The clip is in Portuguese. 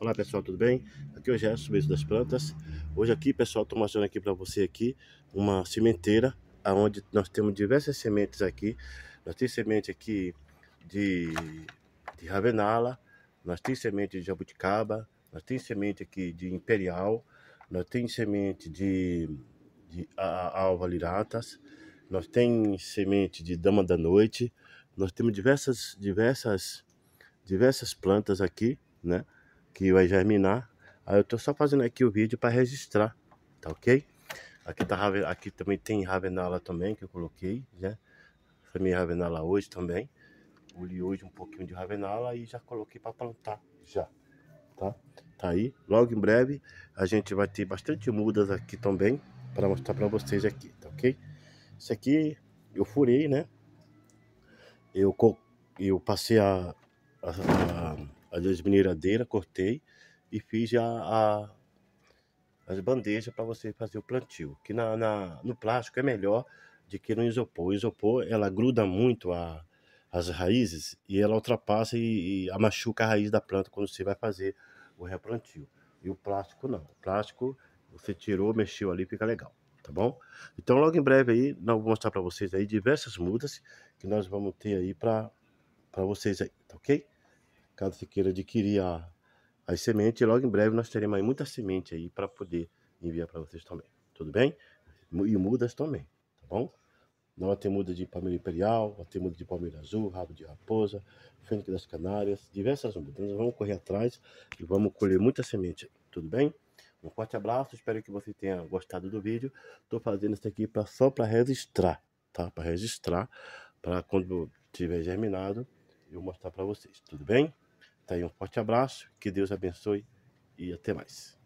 Olá pessoal, tudo bem? Aqui é o Gerson, mesmo das plantas. Hoje aqui, pessoal, estou mostrando aqui para você aqui uma sementeira aonde nós temos diversas sementes aqui. Nós temos semente aqui de, de ravenala, nós temos semente de jabuticaba, nós temos semente aqui de imperial, nós temos semente de, de alva liratas, nós temos semente de dama da noite, nós temos diversas, diversas, diversas plantas aqui, né? que vai germinar. Aí eu tô só fazendo aqui o vídeo para registrar, tá ok? Aqui, tá, aqui também tem ravenala também, que eu coloquei, né? Foi minha ravenala hoje também. Olhei hoje um pouquinho de ravenala e já coloquei para plantar, já, tá? Tá aí, logo em breve a gente vai ter bastante mudas aqui também, para mostrar para vocês aqui, tá ok? Isso aqui eu furei, né? Eu, eu passei a, a, a a duas cortei e fiz a, a as bandejas para você fazer o plantio. Que na, na, no plástico é melhor do que no isopor. O isopor ela gruda muito a, as raízes e ela ultrapassa e, e a machuca a raiz da planta quando você vai fazer o replantio. E o plástico não. O plástico você tirou, mexeu ali, fica legal, tá bom? Então logo em breve aí nós vou mostrar para vocês aí diversas mudas que nós vamos ter aí para para vocês aí, tá OK? caso você queira adquirir a, as sementes, logo em breve nós teremos aí muita semente aí para poder enviar para vocês também. Tudo bem? E mudas também, tá bom? Nós temos muda de palmeira imperial, nós temos muda de palmeira azul, rabo de raposa, fênix das canárias, diversas mudas. Então, nós vamos correr atrás e vamos colher muita semente, tudo bem? Um forte abraço, espero que você tenha gostado do vídeo. Estou fazendo isso aqui pra, só para registrar, tá? Para registrar, para quando tiver germinado, eu mostrar para vocês, tudo bem? Tá aí um forte abraço, que Deus abençoe e até mais.